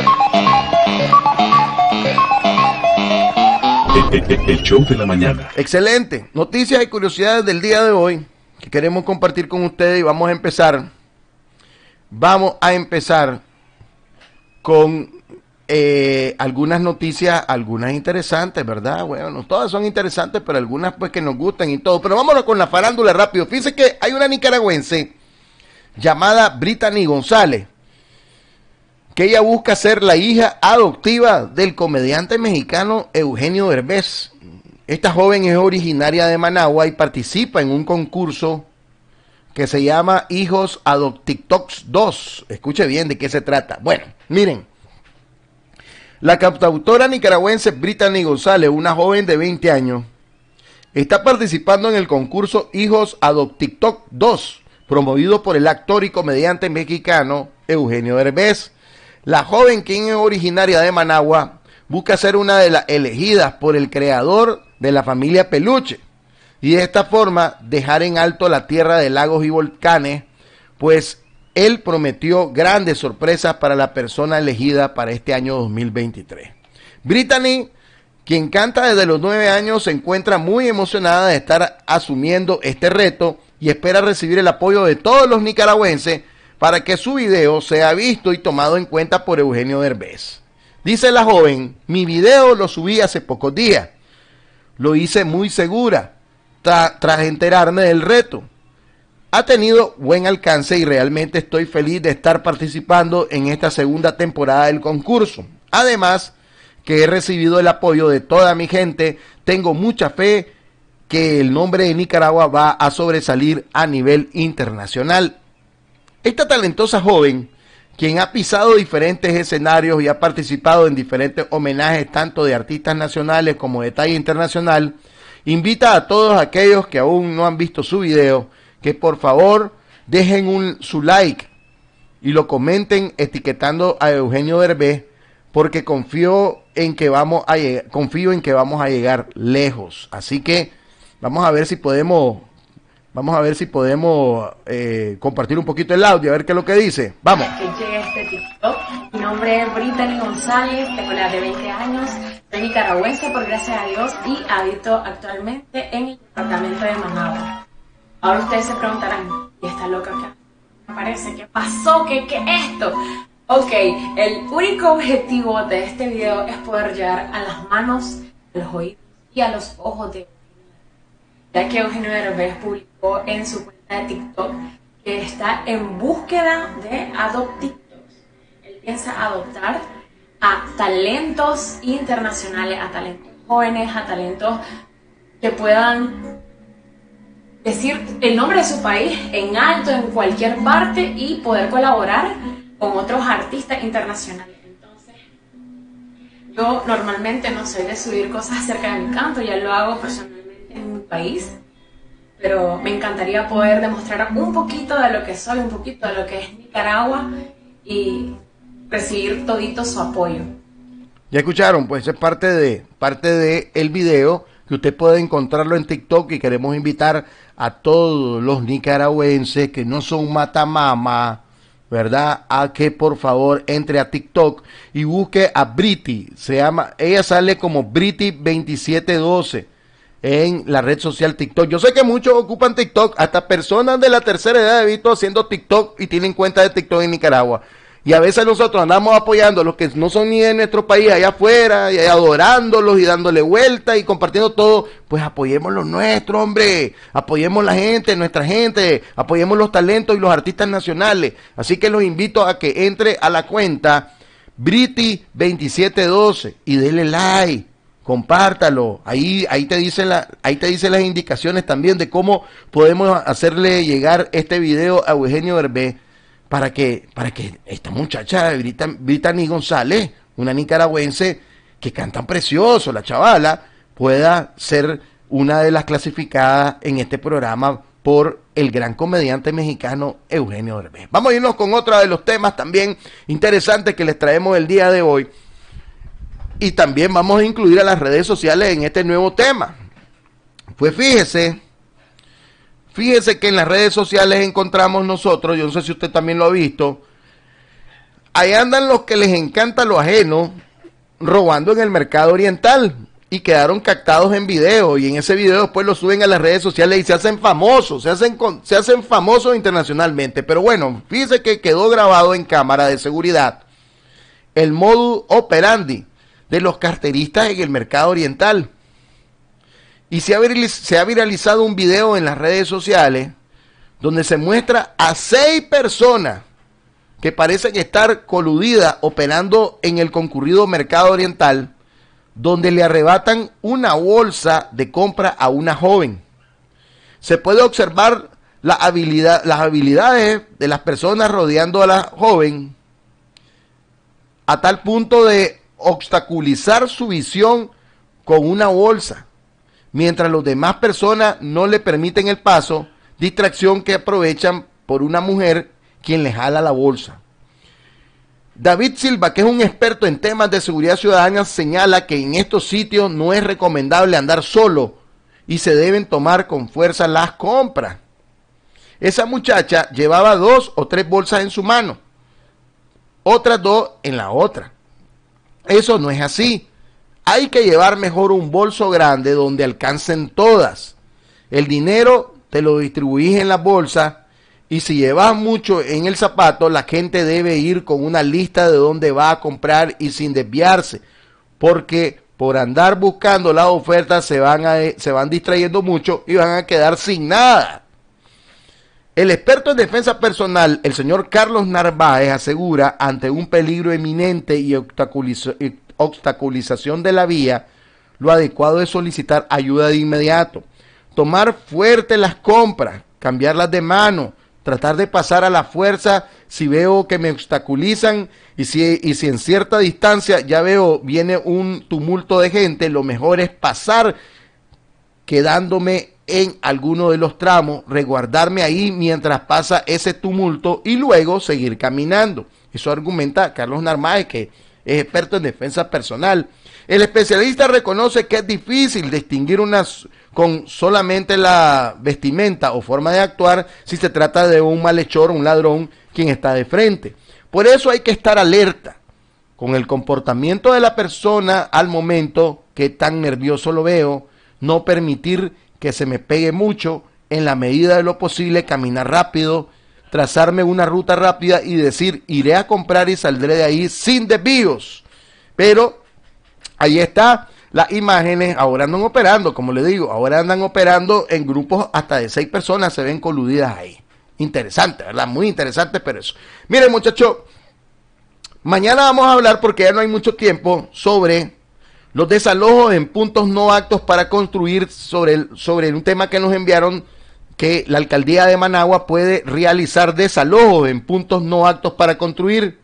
El, show de la mañana. Excelente. Noticias y curiosidades del día de hoy que queremos compartir con ustedes y vamos a empezar. Vamos a empezar con eh, algunas noticias, algunas interesantes, ¿verdad? Bueno, todas son interesantes, pero algunas pues que nos gustan y todo. Pero vámonos con la farándula rápido. Fíjense que hay una nicaragüense llamada Brittany González, que ella busca ser la hija adoptiva del comediante mexicano Eugenio Derbez. Esta joven es originaria de Managua y participa en un concurso que se llama Hijos Adoptictox 2. Escuche bien de qué se trata. Bueno, miren. La captautora nicaragüense Brittany González, una joven de 20 años, está participando en el concurso Hijos Adopt TikTok 2, promovido por el actor y comediante mexicano Eugenio Derbez. La joven, quien es originaria de Managua, busca ser una de las elegidas por el creador de la familia Peluche y de esta forma dejar en alto la tierra de lagos y volcanes, pues él prometió grandes sorpresas para la persona elegida para este año 2023. Brittany, quien canta desde los nueve años, se encuentra muy emocionada de estar asumiendo este reto y espera recibir el apoyo de todos los nicaragüenses para que su video sea visto y tomado en cuenta por Eugenio Derbez. Dice la joven, mi video lo subí hace pocos días. Lo hice muy segura, tras enterarme del reto ha tenido buen alcance y realmente estoy feliz de estar participando en esta segunda temporada del concurso. Además, que he recibido el apoyo de toda mi gente, tengo mucha fe que el nombre de Nicaragua va a sobresalir a nivel internacional. Esta talentosa joven, quien ha pisado diferentes escenarios y ha participado en diferentes homenajes tanto de artistas nacionales como de talla internacional, invita a todos aquellos que aún no han visto su video que por favor dejen un, su like y lo comenten etiquetando a Eugenio Derbez porque confío en que vamos a confío en que vamos a llegar lejos. Así que vamos a ver si podemos vamos a ver si podemos eh, compartir un poquito el audio a ver qué es lo que dice. Vamos. Este Mi nombre es Brittany González, tengo la de 20 años, soy nicaragüense por gracias a Dios y habito actualmente en el departamento de Managua. Ahora ustedes se preguntarán, ¿y esta loca que Parece ¿Qué pasó? ¿Qué, es esto? Ok, el único objetivo de este video es poder llegar a las manos, a los oídos y a los ojos de ya que Eugenio Derbez publicó en su cuenta de TikTok que está en búsqueda de adoptitos. Él piensa adoptar a talentos internacionales, a talentos jóvenes, a talentos que puedan decir el nombre de su país en alto, en cualquier parte y poder colaborar con otros artistas internacionales. Entonces, yo normalmente no soy de subir cosas acerca de mi canto, ya lo hago personalmente en mi país, pero me encantaría poder demostrar un poquito de lo que soy, un poquito de lo que es Nicaragua y recibir todito su apoyo. Ya escucharon, pues es parte de parte de el video que usted puede encontrarlo en TikTok y queremos invitar a todos los nicaragüenses que no son matamama, ¿verdad? A que por favor entre a TikTok y busque a Briti. Se llama, ella sale como Briti2712 en la red social TikTok. Yo sé que muchos ocupan TikTok, hasta personas de la tercera edad he visto haciendo TikTok y tienen cuenta de TikTok en Nicaragua. Y a veces nosotros andamos apoyando a los que no son ni de nuestro país allá afuera, y adorándolos y dándole vuelta y compartiendo todo. Pues apoyemos los nuestros, hombre. Apoyemos la gente, nuestra gente. Apoyemos los talentos y los artistas nacionales. Así que los invito a que entre a la cuenta Briti2712 y dele like. Compártalo. Ahí, ahí, te dicen la, ahí te las indicaciones también de cómo podemos hacerle llegar este video a Eugenio Herbe para que, para que esta muchacha Brittany González, una nicaragüense que canta precioso, la chavala, pueda ser una de las clasificadas en este programa por el gran comediante mexicano Eugenio Derbez. Vamos a irnos con otro de los temas también interesantes que les traemos el día de hoy. Y también vamos a incluir a las redes sociales en este nuevo tema. Pues fíjese Fíjese que en las redes sociales encontramos nosotros, yo no sé si usted también lo ha visto, ahí andan los que les encanta lo ajeno robando en el mercado oriental y quedaron captados en video y en ese video después lo suben a las redes sociales y se hacen famosos, se hacen, se hacen famosos internacionalmente. Pero bueno, fíjese que quedó grabado en cámara de seguridad el modus operandi de los carteristas en el mercado oriental. Y se ha, viralizado un video en las redes sociales donde se muestra a seis personas que parecen estar coludidas operando en el concurrido mercado oriental, donde le arrebatan una bolsa de compra a una joven. Se puede observar la habilidad, las habilidades de las personas rodeando a la joven a tal punto de obstaculizar su visión con una bolsa mientras los demás personas no le permiten el paso, distracción que aprovechan por una mujer quien les jala la bolsa. David Silva, que es un experto en temas de seguridad ciudadana, señala que en estos sitios no es recomendable andar solo y se deben tomar con fuerza las compras. Esa muchacha llevaba dos o tres bolsas en su mano, otras dos en la otra. Eso no es así. Hay que llevar mejor un bolso grande donde alcancen todas. El dinero te lo distribuís en la bolsa y si llevas mucho en el zapato, la gente debe ir con una lista de dónde va a comprar y sin desviarse, porque por andar buscando las ofertas se van, a, se van distrayendo mucho y van a quedar sin nada. El experto en defensa personal, el señor Carlos Narváez, asegura ante un peligro eminente y obstaculizó obstaculización de la vía, lo adecuado es solicitar ayuda de inmediato, tomar fuerte las compras, cambiarlas de mano, tratar de pasar a la fuerza si veo que me obstaculizan y si, y si en cierta distancia ya veo viene un tumulto de gente, lo mejor es pasar quedándome en alguno de los tramos, resguardarme ahí mientras pasa ese tumulto y luego seguir caminando. Eso argumenta Carlos Narváez que es experto en defensa personal. El especialista reconoce que es difícil distinguir unas con solamente la vestimenta o forma de actuar si se trata de un malhechor, un ladrón, quien está de frente. Por eso hay que estar alerta con el comportamiento de la persona al momento que tan nervioso lo veo, no permitir que se me pegue mucho, en la medida de lo posible caminar rápido, trazarme una ruta rápida y decir, iré a comprar y saldré de ahí sin desvíos. Pero ahí está las imágenes, ahora andan operando, como le digo, ahora andan operando en grupos hasta de seis personas, se ven coludidas ahí. Interesante, ¿verdad? Muy interesante, pero eso. Miren, muchachos, mañana vamos a hablar, porque ya no hay mucho tiempo, sobre los desalojos en puntos no actos para construir sobre, el, sobre un tema que nos enviaron que la alcaldía de Managua puede realizar desalojo en puntos no aptos para construir.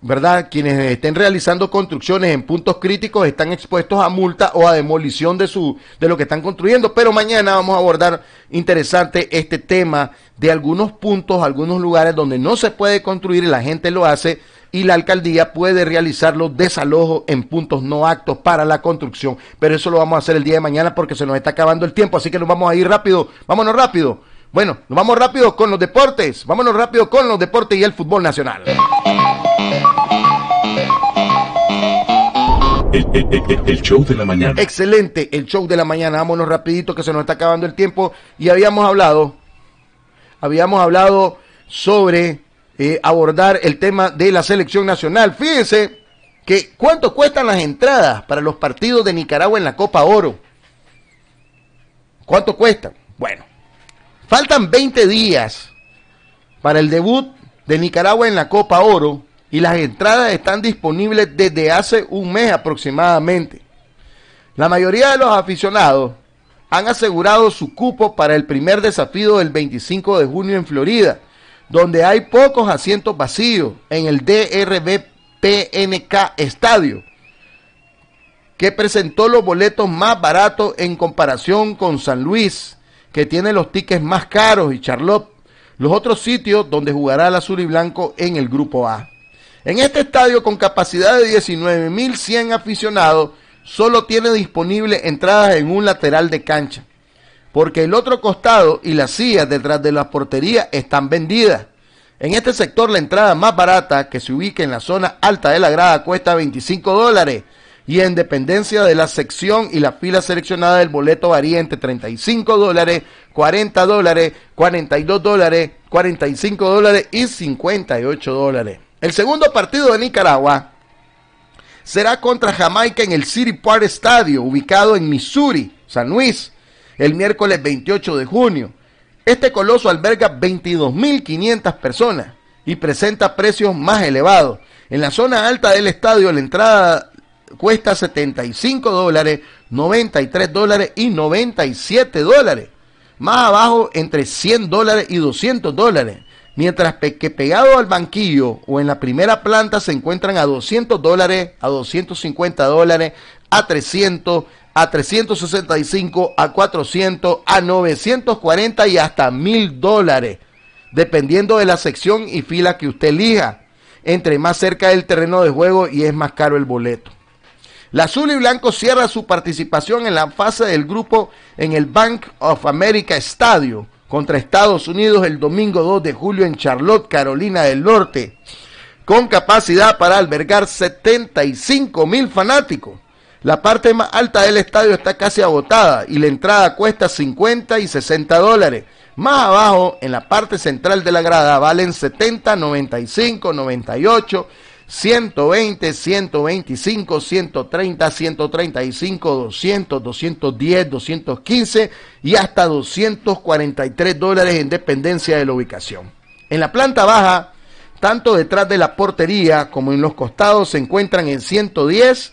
¿Verdad? Quienes estén realizando construcciones en puntos críticos están expuestos a multa o a demolición de, su, de lo que están construyendo. Pero mañana vamos a abordar interesante este tema de algunos puntos, algunos lugares donde no se puede construir y la gente lo hace y la alcaldía puede realizar los desalojos en puntos no actos para la construcción. Pero eso lo vamos a hacer el día de mañana porque se nos está acabando el tiempo, así que nos vamos a ir rápido. Vámonos rápido. Bueno, nos vamos rápido con los deportes. Vámonos rápido con los deportes y el fútbol nacional. El, show de la mañana. Excelente, el show de la mañana. Vámonos rapidito que se nos está acabando el tiempo. Y habíamos hablado, habíamos hablado sobre eh, abordar el tema de la selección nacional. Fíjense que cuánto cuestan las entradas para los partidos de Nicaragua en la Copa Oro. ¿Cuánto cuestan? Bueno, faltan 20 días para el debut de Nicaragua en la Copa Oro y las entradas están disponibles desde hace un mes aproximadamente. La mayoría de los aficionados han asegurado su cupo para el primer desafío del 25 de junio en Florida donde hay pocos asientos vacíos en el DRB PNK Estadio, que presentó los boletos más baratos en comparación con San Luis, que tiene los tickets más caros, y Charlotte, los otros sitios donde jugará el azul y blanco en el grupo A. En este estadio con capacidad de 19.100 aficionados, solo tiene disponible entradas en un lateral de cancha porque el otro costado y las sillas detrás de la portería están vendidas. En este sector la entrada más barata que se ubica en la zona alta de la grada cuesta 25 dólares y en dependencia de la sección y la fila seleccionada del boleto varía entre 35 dólares, 40 dólares, 42 dólares, 45 dólares y 58 dólares. El segundo partido de Nicaragua será contra Jamaica en el City Park Stadium ubicado en Missouri, San Luis el miércoles 28 de junio. Este coloso alberga 22.500 personas y presenta precios más elevados. En la zona alta del estadio la entrada cuesta 75 dólares, 93 dólares y 97 dólares. Más abajo entre 100 dólares y 200 dólares. Mientras que pegado al banquillo o en la primera planta se encuentran a 200 dólares, a 250 dólares, a 300, a 365, a 400, a 940 y hasta mil dólares, dependiendo de la sección y fila que usted elija. Entre más cerca del terreno de juego y es más caro el boleto. La azul y blanco cierra su participación en la fase del grupo en el Bank of America Stadium contra Estados Unidos el domingo 2 de julio en Charlotte, Carolina del Norte, con capacidad para albergar 75 mil fanáticos. La parte más alta del estadio está casi agotada y la entrada cuesta 50 y 60 dólares. Más abajo, en la parte central de la grada, valen 70, 95, 98, 120, 125, 130, 135, 200, 210, 215 y hasta 243 dólares en dependencia de la ubicación. En la planta baja, tanto detrás de la portería como en los costados, se encuentran en 110,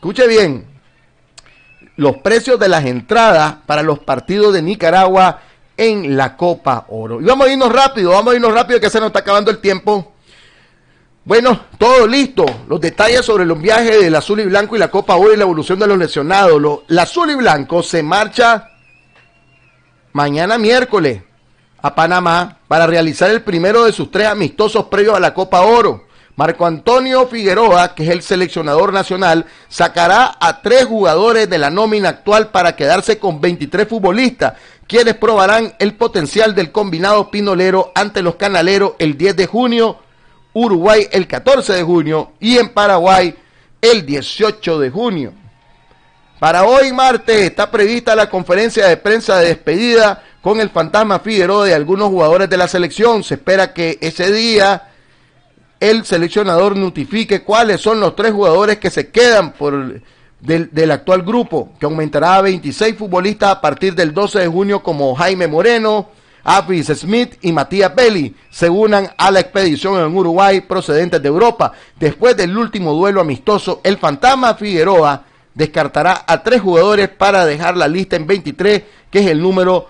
Escuche bien, los precios de las entradas para los partidos de Nicaragua en la Copa Oro. Y vamos a irnos rápido, vamos a irnos rápido que se nos está acabando el tiempo. Bueno, todo listo. Los detalles sobre los viajes del azul y blanco y la Copa Oro y la evolución de los lesionados. Lo, el azul y blanco se marcha mañana miércoles a Panamá para realizar el primero de sus tres amistosos previos a la Copa Oro. Marco Antonio Figueroa, que es el seleccionador nacional, sacará a tres jugadores de la nómina actual para quedarse con 23 futbolistas, quienes probarán el potencial del combinado pinolero ante los canaleros el 10 de junio, Uruguay el 14 de junio y en Paraguay el 18 de junio. Para hoy martes está prevista la conferencia de prensa de despedida con el fantasma Figueroa de algunos jugadores de la selección. Se espera que ese día el seleccionador notifique cuáles son los tres jugadores que se quedan por del, del, actual grupo, que aumentará a 26 futbolistas a partir del 12 de junio como Jaime Moreno, Avis Smith y Matías Belli. se unan a la expedición en Uruguay procedentes de Europa. Después del último duelo amistoso, el fantasma Figueroa descartará a tres jugadores para dejar la lista en 23, que es el número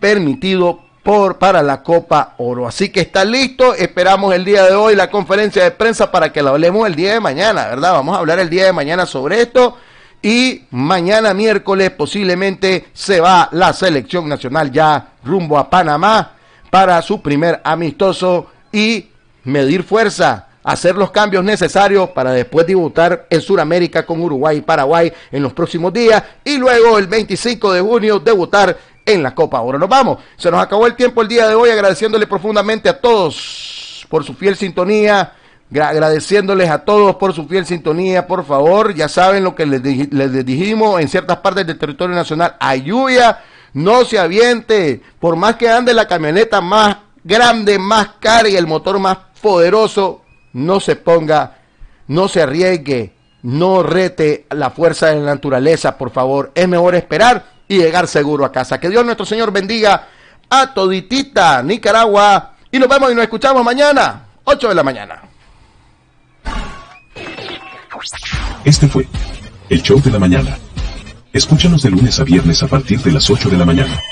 permitido por, para la Copa Oro. Así que está listo, esperamos el día de hoy la conferencia de prensa para que la hablemos el día de mañana, ¿verdad? Vamos a hablar el día de mañana sobre esto. Y mañana miércoles posiblemente se va la selección nacional ya rumbo a Panamá para su primer amistoso y medir fuerza, hacer los cambios necesarios para después debutar en Sudamérica con Uruguay y Paraguay en los próximos días y luego el 25 de junio debutar en la Copa ahora Nos vamos. Se nos acabó el tiempo el día de hoy agradeciéndole profundamente a todos por su fiel sintonía. Agradeciéndoles a todos por su fiel sintonía, por favor. Ya saben lo que les, dijimos en ciertas partes del territorio nacional. lluvia no se aviente. Por más que ande la camioneta más grande, más cara y el motor más poderoso, no se ponga, no se arriesgue, no rete la fuerza de la naturaleza, por favor. Es mejor esperar y llegar seguro a casa. Que Dios nuestro Señor bendiga a toditita Nicaragua y nos vemos y nos escuchamos mañana, 8 de la mañana. Este fue el show de la mañana. Escúchanos de lunes a viernes a partir de las 8 de la mañana.